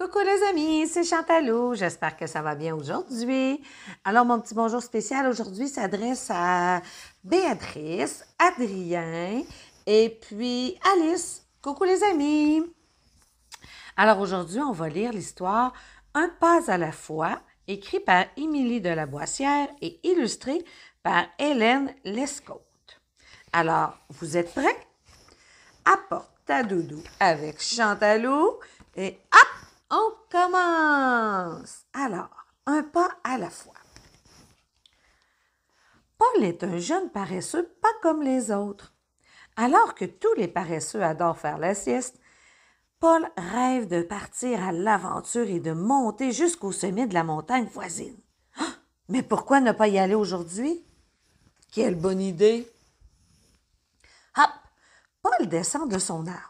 Coucou les amis, c'est Chantalou. J'espère que ça va bien aujourd'hui. Alors, mon petit bonjour spécial aujourd'hui s'adresse à Béatrice, Adrien et puis Alice. Coucou les amis. Alors, aujourd'hui, on va lire l'histoire Un pas à la fois, écrit par Émilie de la Boissière et illustrée par Hélène Lescott. Alors, vous êtes prêts? Apporte ta doudou avec Chantalou et hop! On commence. Alors, un pas à la fois. Paul est un jeune paresseux pas comme les autres. Alors que tous les paresseux adorent faire la sieste, Paul rêve de partir à l'aventure et de monter jusqu'au sommet de la montagne voisine. Ah, mais pourquoi ne pas y aller aujourd'hui? Quelle bonne idée! Hop! Paul descend de son arbre.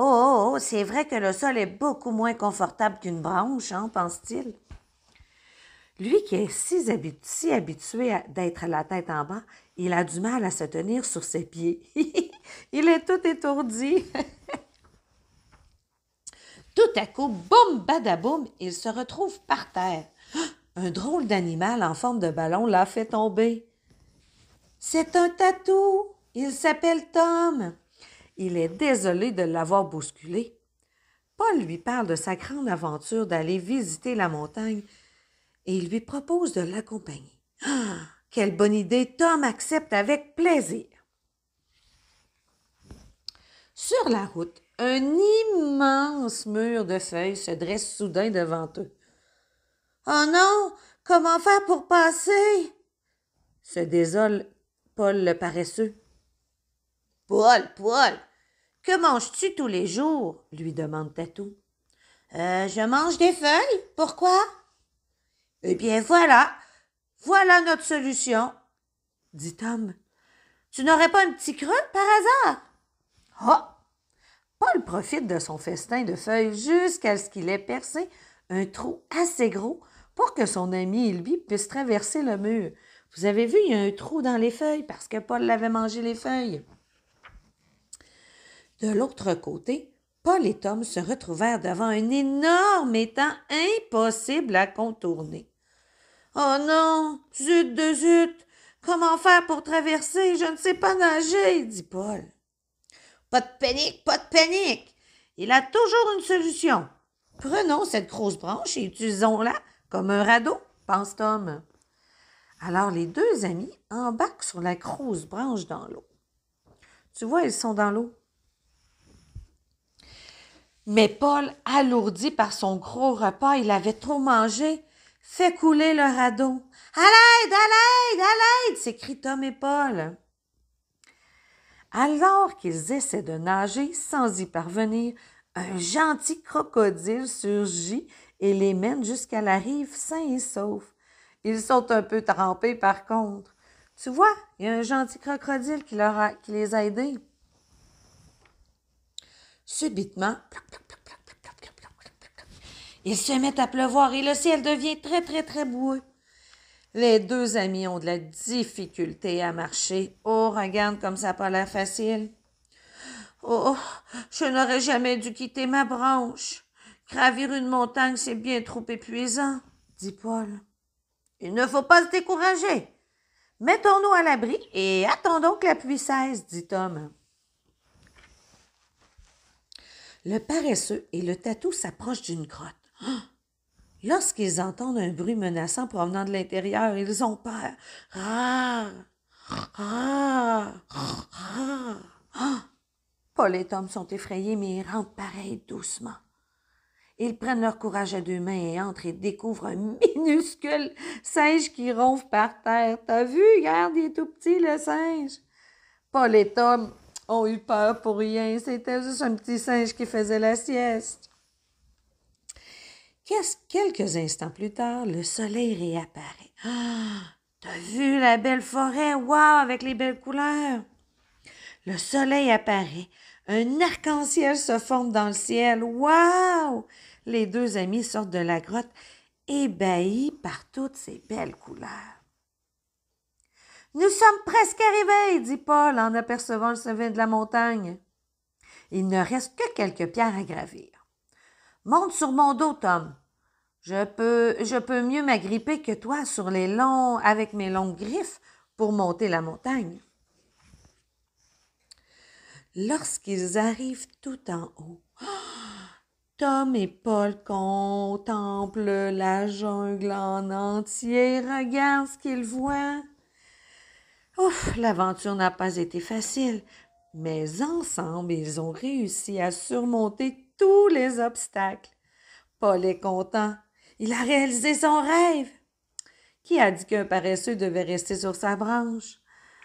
Oh, oh, oh, c'est vrai que le sol est beaucoup moins confortable qu'une branche, hein, pense-t-il. Lui qui est si, si habitué d'être la tête en bas, il a du mal à se tenir sur ses pieds. il est tout étourdi. tout à coup, boum, badaboum, il se retrouve par terre. Un drôle d'animal en forme de ballon l'a fait tomber. C'est un tatou. Il s'appelle Tom. Il est désolé de l'avoir bousculé. Paul lui parle de sa grande aventure d'aller visiter la montagne et il lui propose de l'accompagner. Ah, quelle bonne idée! Tom accepte avec plaisir. Sur la route, un immense mur de feuilles se dresse soudain devant eux. Oh non! Comment faire pour passer? se désole Paul le paresseux. Paul, Paul, que manges-tu tous les jours? lui demande Tatou. Euh, je mange des feuilles. Pourquoi? Eh bien voilà. Voilà notre solution, dit Tom. Tu n'aurais pas un petit creux par hasard? Oh! Paul profite de son festin de feuilles jusqu'à ce qu'il ait percé un trou assez gros pour que son ami et lui traverser le mur. Vous avez vu, il y a un trou dans les feuilles parce que Paul l'avait mangé les feuilles. De l'autre côté, Paul et Tom se retrouvèrent devant un énorme étang impossible à contourner. Oh non, zut de zut, comment faire pour traverser? Je ne sais pas nager, dit Paul. Pas de panique, pas de panique. Il a toujours une solution. Prenons cette grosse branche et utilisons-la comme un radeau, pense Tom. Alors les deux amis embarquent sur la grosse branche dans l'eau. Tu vois, ils sont dans l'eau. Mais Paul, alourdi par son gros repas, il avait trop mangé, fait couler le radeau. À l'aide, à l'aide, à l'aide, s'écrient Tom et Paul. Alors qu'ils essaient de nager sans y parvenir, un gentil crocodile surgit et les mène jusqu'à la rive sains et saufs. Ils sont un peu trempés par contre. Tu vois, il y a un gentil crocodile qui, leur a, qui les a aidés. Subitement, il se mettent à pleuvoir et le ciel devient très, très, très boueux. Les deux amis ont de la difficulté à marcher. Oh, regarde comme ça n'a pas l'air facile. Oh, je n'aurais jamais dû quitter ma branche. Gravir une montagne, c'est bien trop épuisant, dit Paul. Il ne faut pas se décourager. Mettons-nous à l'abri et attendons que la pluie cesse, dit Tom. Le paresseux et le tatou s'approchent d'une grotte. Lorsqu'ils entendent un bruit menaçant provenant de l'intérieur, ils ont peur. Ah! Paul et Tom sont effrayés, mais ils rentrent pareil doucement. Ils prennent leur courage à deux mains et entrent et découvrent un minuscule singe qui ronfle par terre. T'as vu, regarde, il est tout petit, le singe. Paul et Tom ont eu peur pour rien. C'était juste un petit singe qui faisait la sieste. Quelques instants plus tard, le soleil réapparaît. Ah, t'as vu la belle forêt? Waouh, avec les belles couleurs! Le soleil apparaît. Un arc-en-ciel se forme dans le ciel. Waouh! Les deux amis sortent de la grotte, ébahis par toutes ces belles couleurs. Nous sommes presque arrivés, dit Paul en apercevant le sommet de la montagne. Il ne reste que quelques pierres à gravir. Monte sur mon dos, Tom. Je peux, je peux mieux m'agripper que toi sur les longs, avec mes longues griffes pour monter la montagne. Lorsqu'ils arrivent tout en haut, Tom et Paul contemplent la jungle en entier. Regarde ce qu'ils voient. Ouf, l'aventure n'a pas été facile, mais ensemble, ils ont réussi à surmonter tous les obstacles. Paul est content. Il a réalisé son rêve. Qui a dit qu'un paresseux devait rester sur sa branche?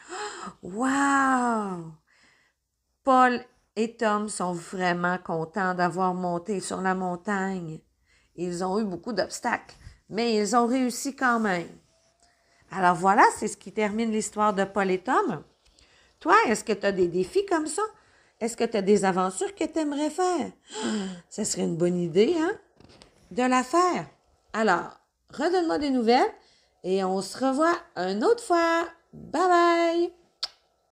Wow! Paul et Tom sont vraiment contents d'avoir monté sur la montagne. Ils ont eu beaucoup d'obstacles, mais ils ont réussi quand même. Alors voilà, c'est ce qui termine l'histoire de Paul et Tom. Toi, est-ce que tu as des défis comme ça? Est-ce que tu as des aventures que tu aimerais faire? Ça serait une bonne idée, hein? De la faire. Alors, redonne-moi des nouvelles et on se revoit une autre fois. Bye bye!